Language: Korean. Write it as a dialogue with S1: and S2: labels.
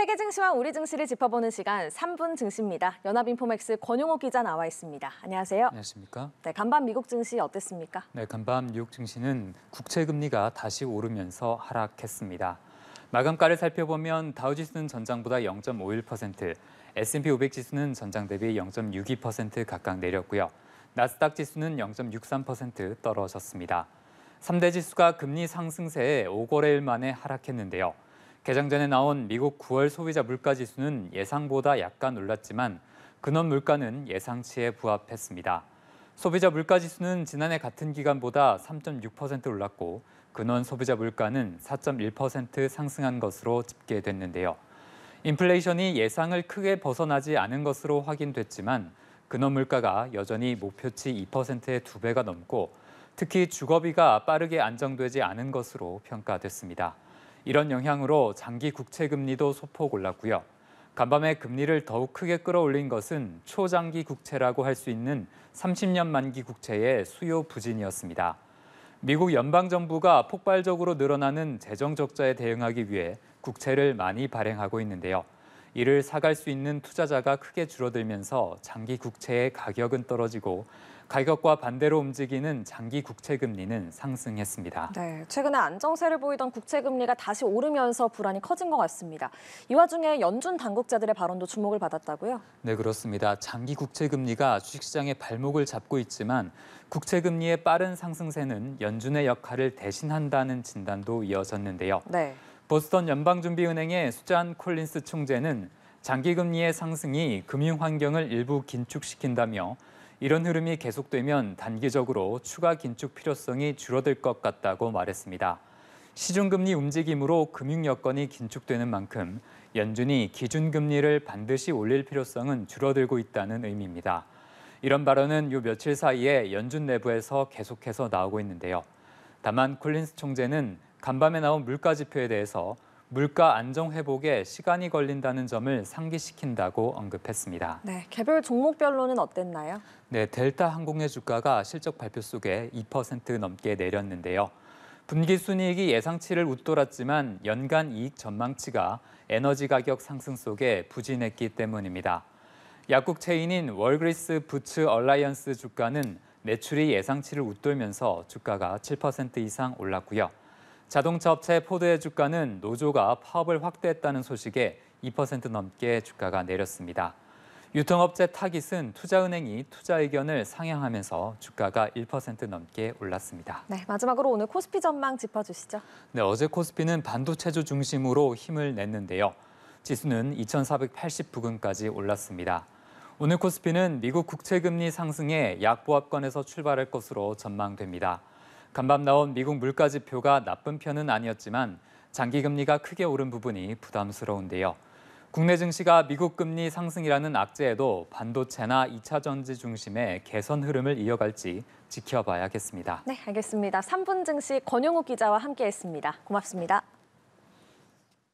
S1: 세계 증시와 우리 증시를 짚어보는 시간 3분 증시입니다. 연합인포맥스 권용호 기자 나와 있습니다. 안녕하세요.
S2: 안녕하십니까?
S1: 네, 간밤 미국 증시 어땠습니까?
S2: 네, 간밤 뉴욕 증시는 국채 금리가 다시 오르면서 하락했습니다. 마감가를 살펴보면 다우지수는 전장보다 0.51%, S&P 500 지수는 전장 대비 0.62% 각각 내렸고요. 나스닥 지수는 0.63% 떨어졌습니다. 3대 지수가 금리 상승세에 5거래일 만에 하락했는데요. 개장 전에 나온 미국 9월 소비자 물가 지수는 예상보다 약간 올랐지만 근원 물가는 예상치에 부합했습니다. 소비자 물가 지수는 지난해 같은 기간보다 3.6% 올랐고 근원 소비자 물가는 4.1% 상승한 것으로 집계됐는데요. 인플레이션이 예상을 크게 벗어나지 않은 것으로 확인됐지만 근원 물가가 여전히 목표치 2%의 두 배가 넘고 특히 주거비가 빠르게 안정되지 않은 것으로 평가됐습니다. 이런 영향으로 장기 국채 금리도 소폭 올랐고요. 간밤에 금리를 더욱 크게 끌어올린 것은 초장기 국채라고 할 수 있는 30년 만기 국채의 수요 부진이었습니다. 미국 연방 정부가 폭발적으로 늘어나는 재정 적자에 대응하기 위해 국채를 많이 발행하고 있는데요. 이를 사갈 수 있는 투자자가 크게 줄어들면서 장기 국채의 가격은 떨어지고 가격과 반대로 움직이는 장기 국채 금리는 상승했습니다.
S1: 네, 최근에 안정세를 보이던 국채 금리가 다시 오르면서 불안이 커진 것 같습니다. 이 와중에 연준 당국자들의 발언도 주목을 받았다고요?
S2: 네, 그렇습니다. 장기 국채 금리가 주식시장의 발목을 잡고 있지만 국채 금리의 빠른 상승세는 연준의 역할을 대신한다는 진단도 이어졌는데요. 네. 보스턴 연방준비은행의 수잔 콜린스 총재는 장기금리의 상승이 금융 환경을 일부 긴축시킨다며 이런 흐름이 계속되면 단기적으로 추가 긴축 필요성이 줄어들 것 같다고 말했습니다. 시중금리 움직임으로 금융 여건이 긴축되는 만큼 연준이 기준금리를 반드시 올릴 필요성은 줄어들고 있다는 의미입니다. 이런 발언은 요 며칠 사이에 연준 내부에서 계속해서 나오고 있는데요. 다만 콜린스 총재는 간밤에 나온 물가 지표에 대해서 물가 안정 회복에 시간이 걸린다는 점을 상기시킨다고 언급했습니다.
S1: 네, 개별 종목별로는 어땠나요?
S2: 네, 델타 항공의 주가가 실적 발표 속에 2% 넘게 내렸는데요. 분기 순이익이 예상치를 웃돌았지만 연간 이익 전망치가 에너지 가격 상승 속에 부진했기 때문입니다. 약국 체인인 월그리스 부츠 얼라이언스 주가는 매출이 예상치를 웃돌면서 주가가 7% 이상 올랐고요. 자동차 업체 포드의 주가는 노조가 파업을 확대했다는 소식에 2% 넘게 주가가 내렸습니다. 유통업체 타깃은 투자은행이 투자 의견을 상향하면서 주가가 1% 넘게 올랐습니다.
S1: 네, 마지막으로 오늘 코스피 전망 짚어주시죠.
S2: 네, 어제 코스피는 반도체주 중심으로 힘을 냈는데요. 지수는 2,480 부근까지 올랐습니다. 오늘 코스피는 미국 국채금리 상승에 약보합권에서 출발할 것으로 전망됩니다. 간밤 나온 미국 물가지표가 나쁜 편은 아니었지만 장기 금리가 크게 오른 부분이 부담스러운데요. 국내 증시가 미국 금리 상승이라는 악재에도 반도체나 2차 전지 중심의 개선 흐름을 이어갈지 지켜봐야겠습니다.
S1: 네, 알겠습니다. 3분 증시 권영욱 기자와 함께했습니다. 고맙습니다.